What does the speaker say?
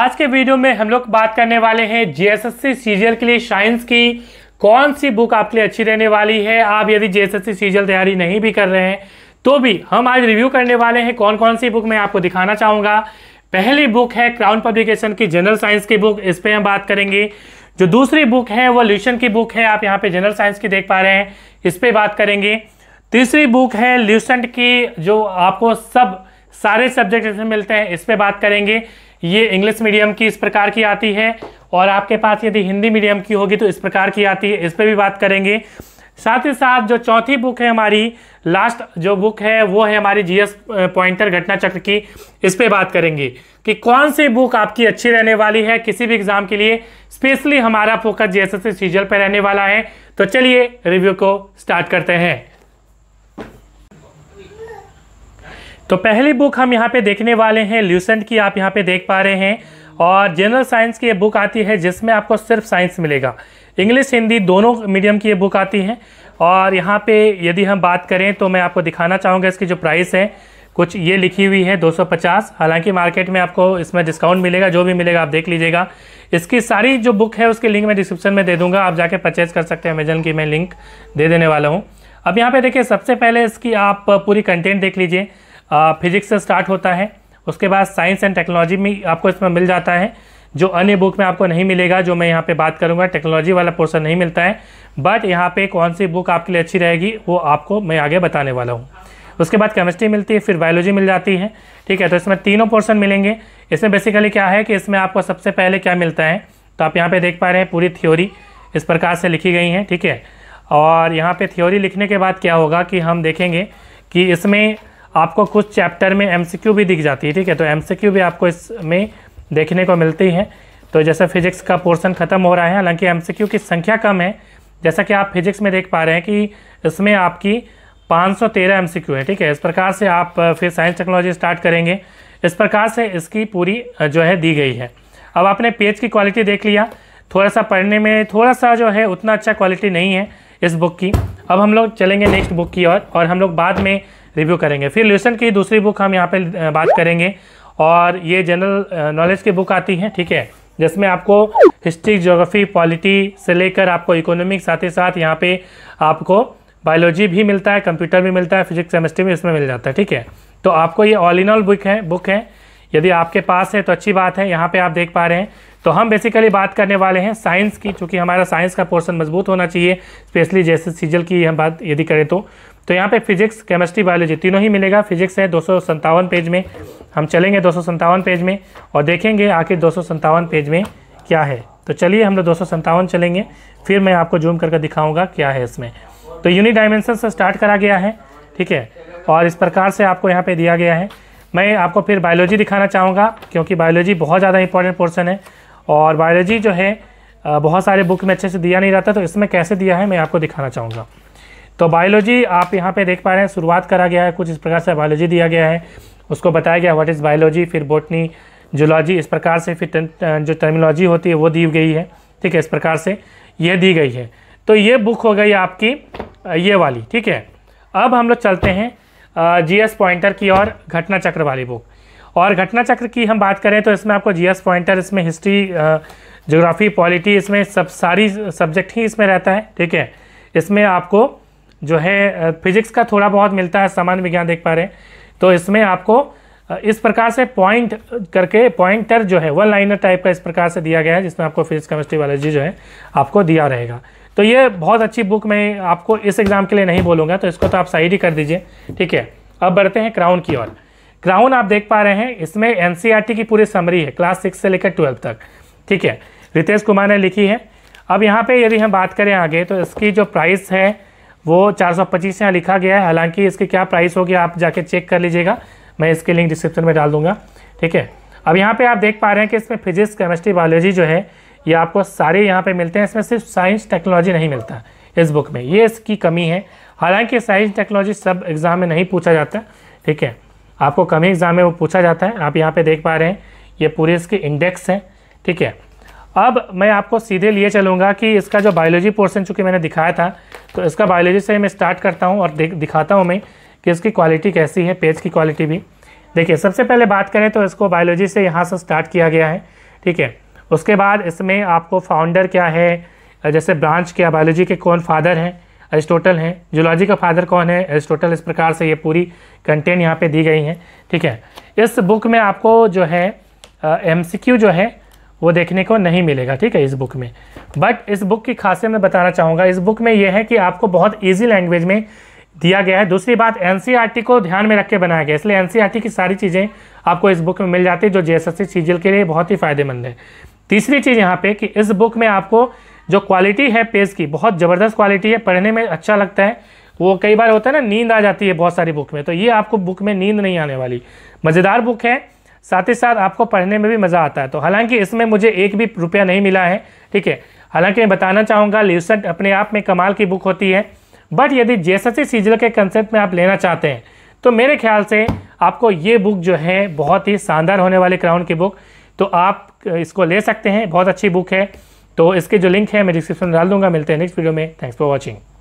आज के वीडियो में हम लोग बात करने वाले हैं जीएसएससी सीजीएल के लिए साइंस की कौन सी बुक आपके लिए अच्छी रहने वाली है आप यदि जीएसएससी सीजीएल तैयारी नहीं भी कर रहे हैं तो भी हम आज रिव्यू करने वाले हैं कौन कौन सी बुक मैं आपको दिखाना चाहूंगा पहली बुक है क्राउन पब्लिकेशन की जनरल साइंस की बुक इस पर हम बात करेंगे जो दूसरी बुक है वो ल्यूशन की बुक है आप यहाँ पे जनरल साइंस की देख पा रहे हैं इस पर बात करेंगे तीसरी बुक है ल्यूसेंट की जो आपको सब सारे सब्जेक्ट इसमें मिलते हैं इस पर बात करेंगे ये इंग्लिश मीडियम की इस प्रकार की आती है और आपके पास यदि हिंदी मीडियम की होगी तो इस प्रकार की आती है इस पर भी बात करेंगे साथ ही साथ जो चौथी बुक है हमारी लास्ट जो बुक है वो है हमारी जीएस पॉइंटर घटना चक्र की इस पर बात करेंगे कि कौन सी बुक आपकी अच्छी रहने वाली है किसी भी एग्जाम के लिए स्पेशली हमारा फोकस जीएसएससी सीजल पर रहने वाला है तो चलिए रिव्यू को स्टार्ट करते हैं तो पहली बुक हम यहाँ पे देखने वाले हैं ल्यूसेंट की आप यहाँ पे देख पा रहे हैं और जनरल साइंस की ये बुक आती है जिसमें आपको सिर्फ साइंस मिलेगा इंग्लिश हिंदी दोनों मीडियम की ये बुक आती है और यहाँ पे यदि हम बात करें तो मैं आपको दिखाना चाहूँगा इसकी जो प्राइस है कुछ ये लिखी हुई है 250 हालांकि मार्केट में आपको इसमें डिस्काउंट मिलेगा जो भी मिलेगा आप देख लीजिएगा इसकी सारी जो बुक है उसके लिंक मैं डिस्क्रिप्शन में दे दूंगा आप जाके परचेज कर सकते हैं अमेजन की मैं लिंक दे देने वाला हूँ अब यहाँ पे देखिए सबसे पहले इसकी आप पूरी कंटेंट देख लीजिए फिजिक्स से स्टार्ट होता है उसके बाद साइंस एंड टेक्नोलॉजी में आपको इसमें मिल जाता है जो अन्य बुक में आपको नहीं मिलेगा जो मैं यहाँ पे बात करूँगा टेक्नोलॉजी वाला पोर्सन नहीं मिलता है बट यहाँ पे कौन सी बुक आपके लिए अच्छी रहेगी वो आपको मैं आगे बताने वाला हूँ उसके बाद केमिस्ट्री मिलती है फिर बायोलॉजी मिल जाती है ठीक है तो इसमें तीनों पोर्सन मिलेंगे इसमें बेसिकली क्या है कि इसमें आपको सबसे पहले क्या मिलता है तो आप यहाँ पर देख पा रहे हैं पूरी थ्योरी इस प्रकार से लिखी गई हैं ठीक है और यहाँ पर थ्योरी लिखने के बाद क्या होगा कि हम देखेंगे कि इसमें आपको कुछ चैप्टर में एमसीक्यू भी दिख जाती है ठीक है तो एमसीक्यू भी आपको इसमें देखने को मिलती है तो जैसा फिजिक्स का पोर्सन ख़त्म हो रहा है हालांकि एम की संख्या कम है जैसा कि आप फिजिक्स में देख पा रहे हैं कि इसमें आपकी 513 एमसीक्यू है ठीक है इस प्रकार से आप फिर साइंस टेक्नोलॉजी स्टार्ट करेंगे इस प्रकार से इसकी पूरी जो है दी गई है अब आपने पेज की क्वालिटी देख लिया थोड़ा सा पढ़ने में थोड़ा सा जो है उतना अच्छा क्वालिटी नहीं है इस बुक की अब हम लोग चलेंगे नेक्स्ट बुक की ओर और, और हम लोग बाद में रिव्यू करेंगे फिर ल्यूसन की दूसरी बुक हम यहाँ पे बात करेंगे और ये जनरल नॉलेज की बुक आती है ठीक है जिसमें आपको हिस्ट्री जोग्राफी पॉलिटी से लेकर आपको इकोनॉमिक साथ ही साथ यहाँ पे आपको बायोलॉजी भी मिलता है कंप्यूटर भी मिलता है फिजिक्स केमिस्ट्री भी इसमें मिल जाता है ठीक है तो आपको ये ऑल इन ऑल बुक है बुक है यदि आपके पास है तो अच्छी बात है यहाँ पे आप देख पा रहे हैं तो हम बेसिकली बात करने वाले हैं साइंस की चूँकि हमारा साइंस का पोर्सन मजबूत होना चाहिए स्पेशली जैसे सीजल की हम बात यदि करें तो तो यहाँ पे फिजिक्स केमिस्ट्री बायोलॉजी तीनों ही मिलेगा फिजिक्स है दो पेज में हम चलेंगे दो पेज में और देखेंगे आखिर दो पेज में क्या है तो चलिए हम लोग दो चलेंगे फिर मैं आपको जूम करके दिखाऊंगा क्या है इसमें तो यूनि डायमेंशन से स्टार्ट करा गया है ठीक है और इस प्रकार से आपको यहाँ पे दिया गया है मैं आपको फिर बायोलॉजी दिखाना चाहूँगा क्योंकि बायोलॉजी बहुत ज़्यादा इंपॉर्टेंट पोर्सन है और बायोलॉजी जो है बहुत सारे बुक में अच्छे से दिया नहीं रहता तो इसमें कैसे दिया है मैं आपको दिखाना चाहूँगा तो बायोलॉजी आप यहाँ पे देख पा रहे हैं शुरुआत करा गया है कुछ इस प्रकार से बायोलॉजी दिया गया है उसको बताया गया व्हाट इज़ बायोलॉजी फिर बोटनी जूलॉजी इस प्रकार से फिर जो टर्मिनोलॉजी होती है वो दी गई है ठीक है इस प्रकार से ये दी गई है तो ये बुक हो गई आपकी ये वाली ठीक है अब हम लोग चलते हैं जी एस पॉइंटर की और घटना चक्र वाली बुक और घटना चक्र की हम बात करें तो इसमें आपको जीएस पॉइंटर इसमें हिस्ट्री जोग्राफी पॉलिटी इसमें सब सारी सब्जेक्ट ही इसमें रहता है ठीक है इसमें आपको जो है फिजिक्स का थोड़ा बहुत मिलता है सामान्य विज्ञान देख पा रहे हैं तो इसमें आपको इस प्रकार से पॉइंट करके पॉइंटर जो है वन लाइनर टाइप का इस प्रकार से दिया गया है जिसमें आपको फिजिक्स केमिस्ट्री बायोलॉजी जो है आपको दिया रहेगा तो ये बहुत अच्छी बुक मैं आपको इस एग्ज़ाम के लिए नहीं बोलूँगा तो इसको तो आप साइड ही कर दीजिए ठीक है अब बढ़ते हैं क्राउन की ओर क्राउन आप देख पा रहे हैं इसमें एन e की पूरी समरी है क्लास सिक्स से लेकर ट्वेल्व तक ठीक है रितेश कुमार ने लिखी है अब यहाँ पे यदि हम बात करें आगे तो इसकी जो प्राइस है वो चार सौ पच्चीस यहाँ लिखा गया है हालांकि इसकी क्या प्राइस होगी आप जाके चेक कर लीजिएगा मैं इसके लिंक डिस्क्रिप्शन में डाल दूंगा ठीक है अब यहाँ पे आप देख पा रहे हैं कि इसमें फिजिक्स केमिस्ट्री बायोलॉजी जो है ये आपको सारे यहाँ पे मिलते हैं इसमें सिर्फ साइंस टेक्नोलॉजी नहीं मिलता इस बुक में ये इसकी कमी है हालांकि साइंस टेक्नोलॉजी सब एग्ज़ाम में नहीं पूछा जाता ठीक है आपको कमी एग्जाम में वो पूछा जाता है आप यहाँ पे देख पा रहे हैं ये पूरे इसके इंडेक्स हैं ठीक है अब मैं आपको सीधे लिए चलूँगा कि इसका जो बायोलॉजी पोर्सन चूँकि मैंने दिखाया था तो इसका बायोलॉजी से मैं स्टार्ट करता हूँ और दिखाता हूँ मैं कि इसकी क्वालिटी कैसी है पेज की क्वालिटी भी देखिए सबसे पहले बात करें तो इसको बायोलॉजी से यहाँ से स्टार्ट किया गया है ठीक है उसके बाद इसमें आपको फाउंडर क्या है जैसे ब्रांच क्या बायोलॉजी के कौन फादर हैं एरिस्टोटल हैं जूलॉजी का फादर कौन है एरिस्टोटल इस प्रकार से ये पूरी कंटेंट यहाँ पे दी गई हैं ठीक है इस बुक में आपको जो है एम जो है वो देखने को नहीं मिलेगा ठीक है इस बुक में बट इस बुक की खासियत मैं बताना चाहूँगा इस बुक में यह है कि आपको बहुत ईजी लैंग्वेज में दिया गया है दूसरी बात एन e को ध्यान में रख के बनाया गया इसलिए एन e की सारी चीज़ें आपको इस बुक में मिल जाती है जो जे एस के लिए बहुत ही फायदेमंद है तीसरी चीज़ यहाँ पे कि इस बुक में आपको जो क्वालिटी है पेज की बहुत ज़बरदस्त क्वालिटी है पढ़ने में अच्छा लगता है वो कई बार होता है ना नींद आ जाती है बहुत सारी बुक में तो ये आपको बुक में नींद नहीं आने वाली मज़ेदार बुक है साथ ही साथ आपको पढ़ने में भी मज़ा आता है तो हालांकि इसमें मुझे एक भी रुपया नहीं मिला है ठीक है हालांकि मैं बताना चाहूँगा ल्यूसेंट अपने आप में कमाल की बुक होती है बट यदि जेससी सीजल के कंसेप्ट में आप लेना चाहते हैं तो मेरे ख्याल से आपको ये बुक जो है बहुत ही शानदार होने वाली क्राउन की बुक तो आप इसको ले सकते हैं बहुत अच्छी बुक है तो इसके जो लिंक है मैं डिस्क्रिप्शन डाल दूंगा मिलते हैं नेक्स्ट वीडियो में थैंक्स फॉर वॉचिंग